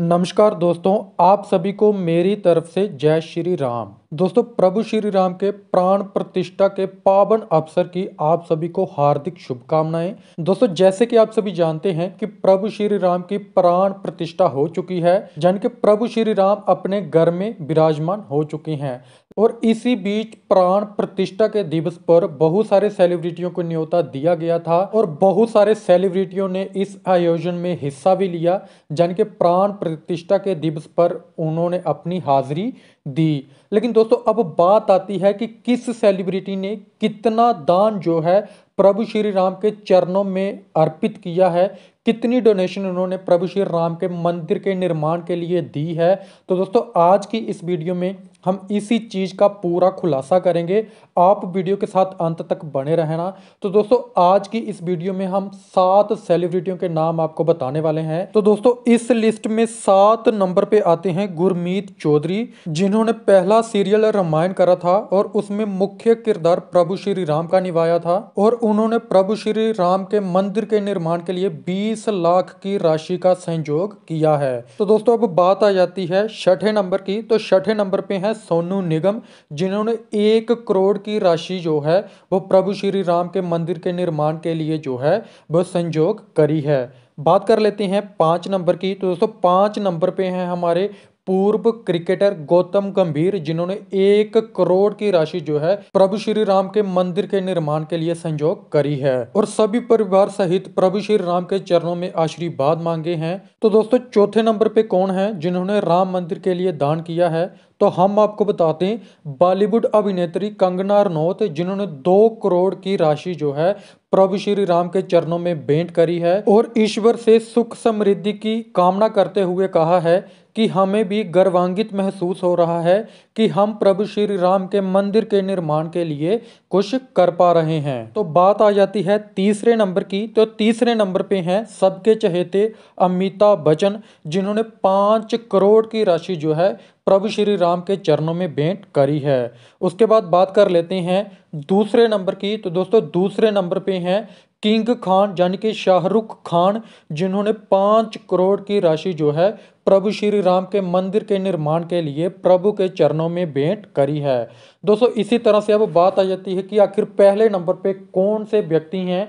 नमस्कार दोस्तों आप सभी को मेरी तरफ से जय श्री राम दोस्तों प्रभु श्री राम के प्राण प्रतिष्ठा के पावन अवसर की आप सभी को हार्दिक शुभकामनाएं दोस्तों जैसे कि आप सभी जानते हैं कि प्रभु श्री राम की प्राण प्रतिष्ठा हो चुकी है यानी कि प्रभु श्री राम अपने घर में विराजमान हो चुके हैं और इसी बीच प्राण प्रतिष्ठा के दिवस पर बहुत सारे सेलिब्रिटियों को न्योता दिया गया था और बहुत सारे सेलिब्रिटियों ने इस आयोजन में हिस्सा भी लिया जन के प्राण प्रतिष्ठा के दिवस पर उन्होंने अपनी हाजिरी दी लेकिन दोस्तों अब बात आती है कि किस सेलिब्रिटी ने कितना दान जो है प्रभु श्री राम के चरणों में अर्पित किया है कितनी डोनेशन उन्होंने प्रभु श्री राम के मंदिर के निर्माण के लिए दी है तो दोस्तों आज की इस वीडियो में हम इसी चीज़ का पूरा खुलासा करेंगे आप वीडियो के साथ अंत तक बने रहना तो दोस्तों आज की इस वीडियो में हम सात सेलिब्रिटियों के नाम आपको बताने वाले हैं तो दोस्तों इस लिस्ट में सात नंबर पे आते हैं गुरमीत चौधरी जिन्होंने पहला सीरियल रामायण करा था और उसमें मुख्य किरदार प्रभु श्री राम का निभाया था और उन्होंने प्रभु श्री राम के मंदिर के निर्माण के लिए बीस लाख की राशि का संयोग किया है तो दोस्तों अब बात आ जाती है छठे नंबर की तो छठे नंबर पे है हैं सोनू निगम जिन्होंने एक करोड़ की राशि जो है वो प्रभु श्री राम के मंदिर के निर्माण के लिए जो है वो संजोग करी है बात कर लेते हैं पाँच नंबर की तो दोस्तों पाँच नंबर पे हैं हमारे पूर्व क्रिकेटर गौतम गंभीर जिन्होंने एक करोड़ की राशि जो है प्रभु श्री राम के मंदिर के निर्माण के लिए संजोग करी है और सभी परिवार सहित प्रभु श्री राम के चरणों में आशीर्वाद मांगे हैं तो दोस्तों चौथे नंबर पे कौन है जिन्होंने राम मंदिर के लिए दान किया है तो हम आपको बताते हैं बॉलीवुड अभिनेत्री कंगना रनौत जिन्होंने दो करोड़ की राशि जो है प्रभु श्री राम के चरणों में भेंट करी है और ईश्वर से सुख समृद्धि की कामना करते हुए कहा है कि हमें भी गर्वान्वित महसूस हो रहा है कि हम प्रभु श्री राम के मंदिर के निर्माण के लिए कुछ कर पा रहे हैं तो बात आ जाती है तीसरे नंबर की तो तीसरे नंबर पे हैं सबके चहेते अमिताभ बच्चन जिन्होंने पाँच करोड़ की राशि जो है प्रभु श्री राम के चरणों में भेंट करी है उसके बाद बात कर लेते हैं दूसरे नंबर की तो दोस्तों दूसरे नंबर पे हैं किंग खान यानी कि शाहरुख खान जिन्होंने पाँच करोड़ की राशि जो है प्रभु श्री राम के मंदिर के निर्माण के लिए प्रभु के चरणों में भेंट करी है दोस्तों इसी तरह से अब बात आ जाती है कि आखिर पहले नंबर पे कौन से व्यक्ति हैं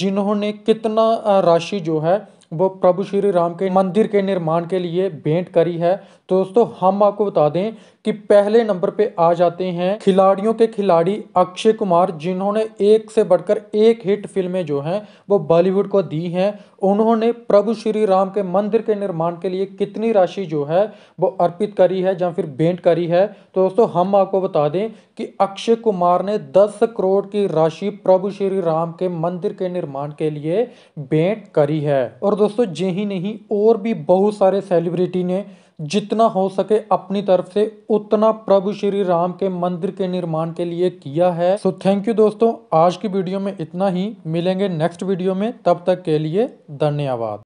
जिन्होंने कितना राशि जो है वो प्रभु श्री राम के मंदिर के निर्माण के लिए भेंट करी है तो दोस्तों हम आपको बता दें कि पहले नंबर पे आ जाते हैं खिलाड़ियों के खिलाड़ी अक्षय कुमार जिन्होंने एक से बढ़कर एक हिट फिल्में जो हैं वो बॉलीवुड को दी हैं उन्होंने प्रभु श्री राम के मंदिर के निर्माण के लिए कितनी राशि जो है वो अर्पित करी है या फिर भेंट करी है तो दोस्तों हम आपको बता दें कि अक्षय कुमार ने दस करोड़ की राशि प्रभु श्री राम के मंदिर के निर्माण के लिए भेंट करी है और दोस्तों यही नहीं और भी बहुत सारे सेलिब्रिटी ने जितना हो सके अपनी तरफ से उतना प्रभु श्री राम के मंदिर के निर्माण के लिए किया है सो थैंक यू दोस्तों आज की वीडियो में इतना ही मिलेंगे नेक्स्ट वीडियो में तब तक के लिए धन्यवाद